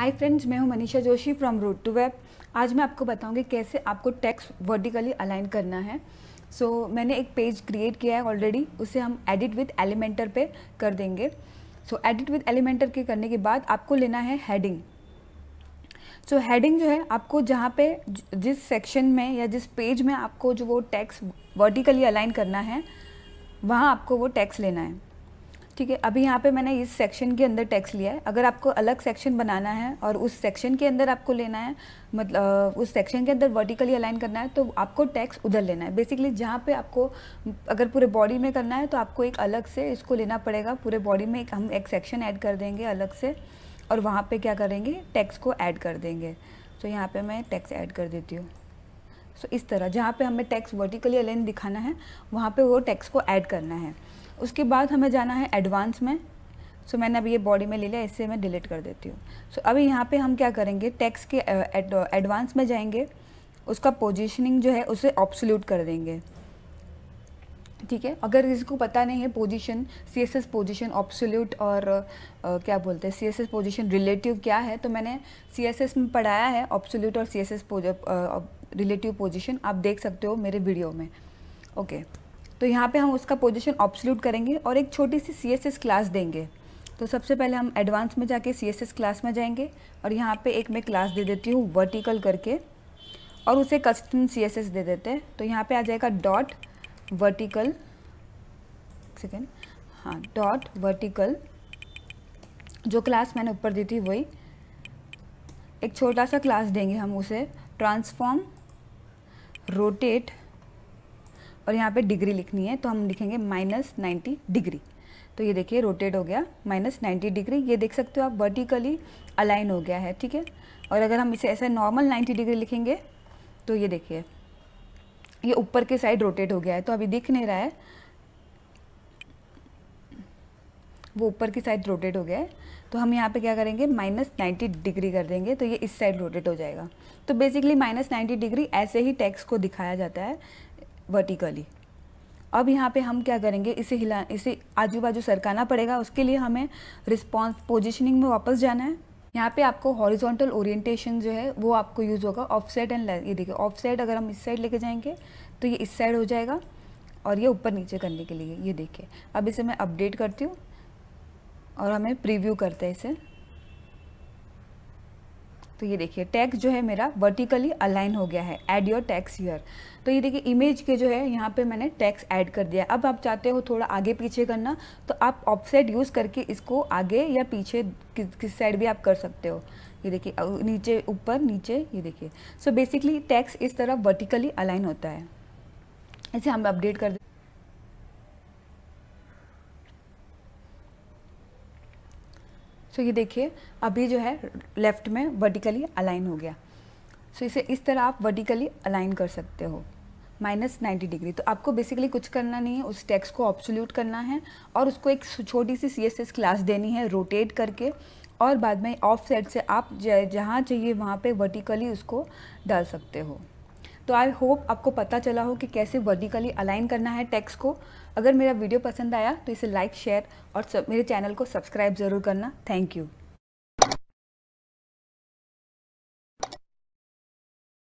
हाय friends मैं हूं Manisha Joshi from road to web आज मैं आपको बताऊंगी कैसे आपको टैक्स वर्टिकली अलाइन करना है सो so, मैंने एक पेज क्रिएट किया है ऑलरेडी उसे हम एडिट विद एलिमेंटर पे कर देंगे सो एडिट विद एलिमेंटर के करने के बाद आपको लेना है हेडिंग सो हेडिंग जो है आपको जहाँ पे जिस सेक्शन में या जिस पेज में आपको जो वो टैक्स वर्टिकली अलाइन करना है वहाँ आपको वो टैक्स लेना है ठीक है अभी यहाँ पे मैंने इस सेक्शन के अंदर टैक्स लिया है अगर आपको अलग सेक्शन बनाना है और उस सेक्शन के अंदर आपको लेना है मतलब उस सेक्शन के अंदर वर्टिकली अलाइन करना है तो आपको टैक्स उधर लेना है बेसिकली जहाँ पे आपको अगर पूरे बॉडी में करना है तो आपको एक अलग से इसको लेना पड़ेगा पूरे बॉडी में एक हम एक सेक्शन ऐड कर देंगे अलग से और वहाँ पर क्या करेंगे टैक्स को ऐड कर देंगे तो यहाँ पर मैं टैक्स ऐड कर देती हूँ सो इस तरह जहाँ पर हमें टैक्स वर्टिकली अलाइन दिखाना है वहाँ पर वो टैक्स को ऐड करना है उसके बाद हमें जाना है एडवांस में सो so, मैंने अभी ये बॉडी में ले लिया इससे मैं डिलीट कर देती हूँ सो so, अभी यहाँ पे हम क्या करेंगे टैक्स के एडवांस में जाएंगे उसका पोजीशनिंग जो है उसे ऑप्सल्यूट कर देंगे ठीक है अगर किसी को पता नहीं है position C S S position absolute और आ, क्या बोलते हैं C S S position relative क्या है तो मैंने सी एस एस में पढ़ाया है ऑप्सोल्यूट और C S S relative position आप देख सकते हो मेरे वीडियो में ओके okay. तो यहाँ पे हम उसका पोजीशन ऑब्सल्यूट करेंगे और एक छोटी सी सी क्लास देंगे तो सबसे पहले हम एडवांस में जाके सी क्लास में जाएंगे और यहाँ पे एक मैं क्लास दे देती हूँ वर्टिकल करके और उसे कस्टम सी दे देते हैं तो यहाँ पे आ जाएगा डॉट वर्टिकल सेकेंड हाँ डॉट वर्टिकल जो क्लास मैंने ऊपर दी थी वही एक छोटा सा क्लास देंगे हम उसे ट्रांसफॉर्म रोटेट और यहाँ पे डिग्री लिखनी है तो हम लिखेंगे माइनस नाइन्टी डिग्री तो ये देखिए रोटेट हो गया माइनस नाइन्टी डिग्री ये देख सकते हो आप वर्टिकली अलाइन हो गया है ठीक है और अगर हम इसे ऐसे नॉर्मल नाइन्टी डिग्री लिखेंगे तो ये देखिए ये ऊपर के साइड रोटेट हो गया है तो अभी दिख नहीं रहा है वो ऊपर की साइड रोटेट हो गया है तो हम यहाँ पे क्या करेंगे माइनस नाइन्टी डिग्री कर देंगे तो ये इस साइड रोटेट हो जाएगा तो बेसिकली माइनस नाइन्टी डिग्री ऐसे ही टैक्स को दिखाया जाता है वर्टिकली अब यहाँ पे हम क्या करेंगे इसे हिला इसे आजू बाजू सरकाना पड़ेगा उसके लिए हमें रिस्पॉन्स पोजिशनिंग में वापस जाना है यहाँ पे आपको हॉरिजॉन्टल ओरिएंटेशन जो है वो आपको यूज़ होगा ऑफ साइड एंड ये देखिए ऑफ साइड अगर हम इस साइड लेके जाएंगे तो ये इस साइड हो जाएगा और ये ऊपर नीचे करने के लिए ये देखिए अब इसे मैं अपडेट करती हूँ और हमें प्रीव्यू करते हैं इसे तो ये देखिए टैक्स जो है मेरा वर्टिकली अलाइन हो गया है एड योर टैक्स ईयर तो ये देखिए इमेज के जो है यहाँ पे मैंने टैक्स ऐड कर दिया अब आप चाहते हो थोड़ा आगे पीछे करना तो आप ऑफसेट यूज़ करके इसको आगे या पीछे कि, किस साइड भी आप कर सकते हो ये देखिए नीचे ऊपर नीचे ये देखिए सो बेसिकली टैक्स इस तरह वर्टिकली अलाइन होता है इसे हम अपडेट कर दें सो तो ये देखिए अभी जो है लेफ़्ट में वर्टिकली अलाइन हो गया सो so, इसे इस तरह आप वर्टिकली अलाइन कर सकते हो माइनस नाइन्टी डिग्री तो आपको बेसिकली कुछ करना नहीं है उस टेक्स्ट को ऑब्सोल्यूट करना है और उसको एक छोटी सी सी क्लास देनी है रोटेट करके और बाद में ऑफ साइड से आप जहाँ चाहिए वहाँ पे वर्टिकली उसको डाल सकते हो तो आई होप आपको पता चला हो कि कैसे वर्टिकली अलाइन करना है टैक्स को अगर मेरा वीडियो पसंद आया तो इसे लाइक शेयर और सब मेरे चैनल को सब्सक्राइब ज़रूर करना थैंक यू